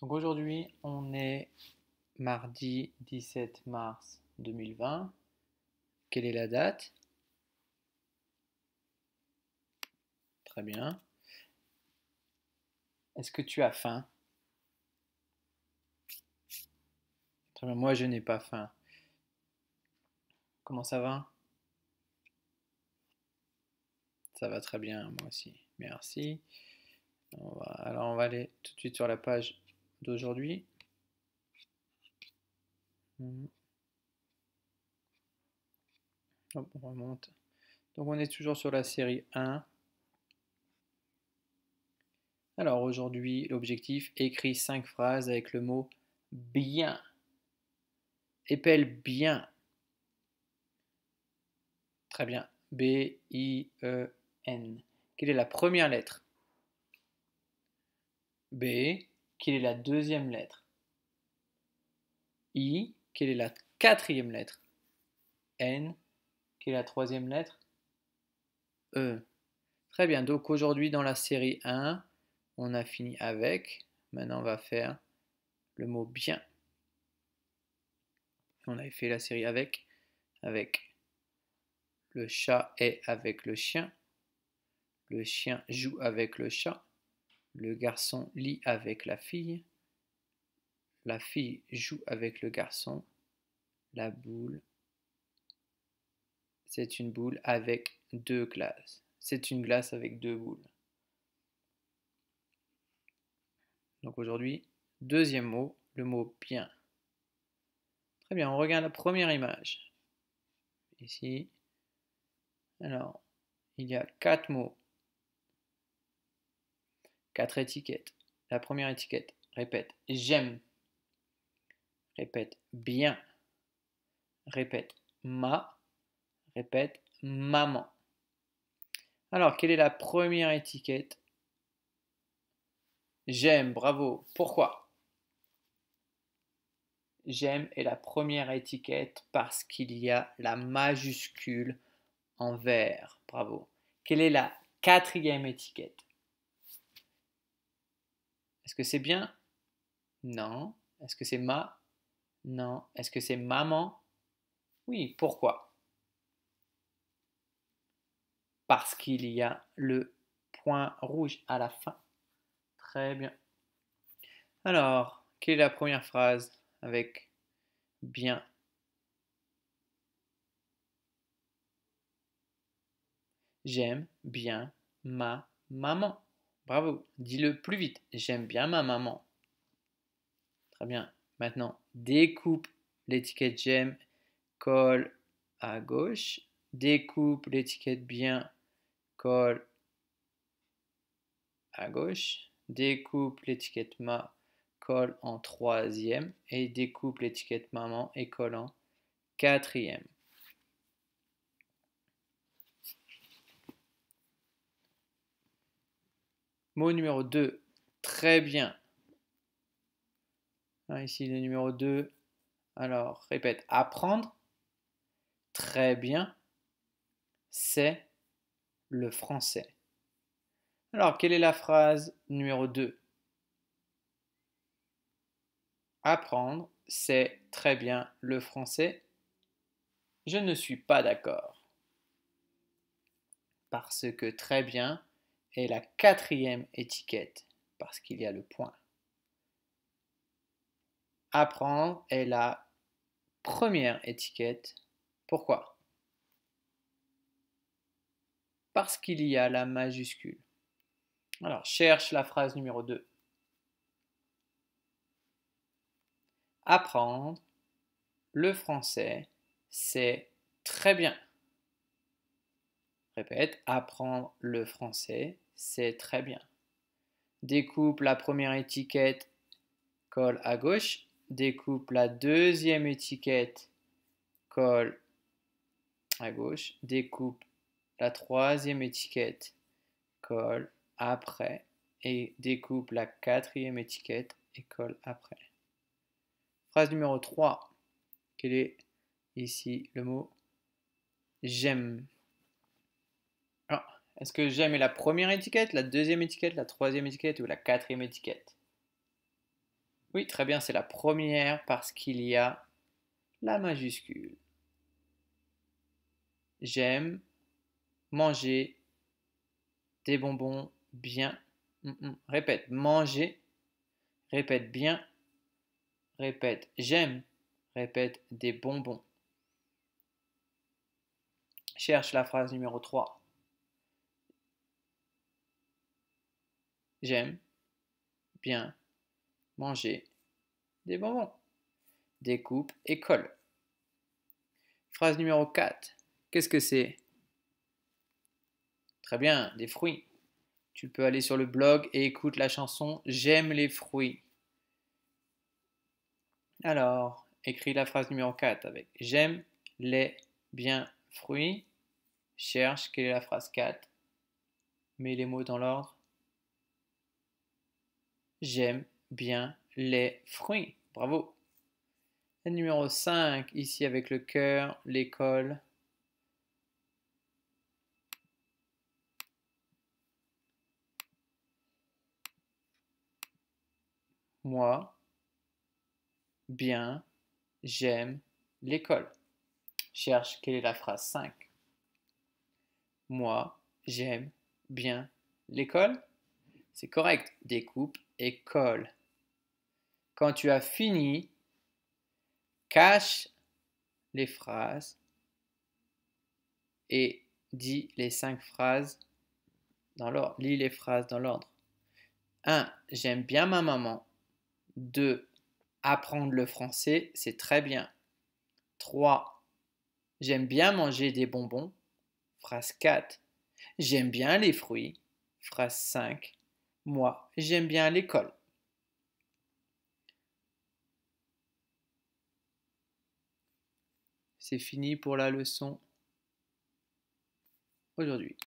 Donc aujourd'hui, on est mardi 17 mars 2020. Quelle est la date Très bien. Est-ce que tu as faim Très bien, moi je n'ai pas faim. Comment ça va Ça va très bien, moi aussi. Merci. alors on va aller tout de suite sur la page d'aujourd'hui. Hmm. on remonte. Donc on est toujours sur la série 1. Alors aujourd'hui, l'objectif, écrit 5 phrases avec le mot bien. Épelle bien. Très bien. B-I-E-N. Quelle est la première lettre B quelle est la deuxième lettre I, quelle est la quatrième lettre N, quelle est la troisième lettre E. Très bien, donc aujourd'hui dans la série 1, on a fini avec. Maintenant, on va faire le mot bien. On avait fait la série avec, avec le chat est avec le chien, le chien joue avec le chat, le garçon lit avec la fille. La fille joue avec le garçon. La boule. C'est une boule avec deux glaces. C'est une glace avec deux boules. Donc aujourd'hui, deuxième mot, le mot bien. Très bien, on regarde la première image. Ici. Alors, il y a quatre mots Quatre étiquettes. La première étiquette, répète, j'aime. Répète, bien. Répète, ma. Répète, maman. Alors, quelle est la première étiquette J'aime, bravo. Pourquoi J'aime est la première étiquette parce qu'il y a la majuscule en vert. Bravo. Quelle est la quatrième étiquette est-ce que c'est bien Non. Est-ce que c'est ma Non. Est-ce que c'est maman Oui. Pourquoi Parce qu'il y a le point rouge à la fin. Très bien. Alors, quelle est la première phrase avec bien J'aime bien ma maman. Bravo, dis-le plus vite. J'aime bien ma maman. Très bien. Maintenant, découpe l'étiquette j'aime, colle à gauche, découpe l'étiquette bien, colle à gauche, découpe l'étiquette ma, colle en troisième et découpe l'étiquette maman et colle en quatrième. Mot numéro 2. Très bien. Ah, ici, le numéro 2. Alors, répète. Apprendre. Très bien. C'est le français. Alors, quelle est la phrase numéro 2 Apprendre, c'est très bien le français. Je ne suis pas d'accord. Parce que très bien, est la quatrième étiquette parce qu'il y a le point. Apprendre est la première étiquette. Pourquoi Parce qu'il y a la majuscule. Alors, cherche la phrase numéro 2. Apprendre le français, c'est très bien. Répète, apprendre le français, c'est très bien. Découpe la première étiquette, colle à gauche. Découpe la deuxième étiquette, colle à gauche. Découpe la troisième étiquette, colle après. Et découpe la quatrième étiquette et colle après. Phrase numéro 3. Quel est ici le mot j'aime est-ce que j'aime la première étiquette, la deuxième étiquette, la troisième étiquette ou la quatrième étiquette Oui, très bien, c'est la première parce qu'il y a la majuscule. J'aime manger des bonbons bien. Hum, hum, répète, manger. Répète bien. Répète, j'aime. Répète des bonbons. Cherche la phrase numéro 3. J'aime bien manger des bonbons. Découpe et colle. Phrase numéro 4. Qu'est-ce que c'est Très bien, des fruits. Tu peux aller sur le blog et écoute la chanson J'aime les fruits. Alors, écris la phrase numéro 4 avec J'aime les bien fruits. Cherche quelle est la phrase 4. Mets les mots dans l'ordre. J'aime bien les fruits. Bravo. numéro 5, ici avec le cœur, l'école. Moi, bien, j'aime l'école. Cherche quelle est la phrase 5. Moi, j'aime bien l'école. C'est correct. Découpe et colle. Quand tu as fini, cache les phrases et dis les cinq phrases dans l'ordre. Lis les phrases dans l'ordre. 1. J'aime bien ma maman. 2. Apprendre le français, c'est très bien. 3. J'aime bien manger des bonbons. Phrase 4. J'aime bien les fruits. Phrase 5. Moi, j'aime bien l'école. C'est fini pour la leçon aujourd'hui.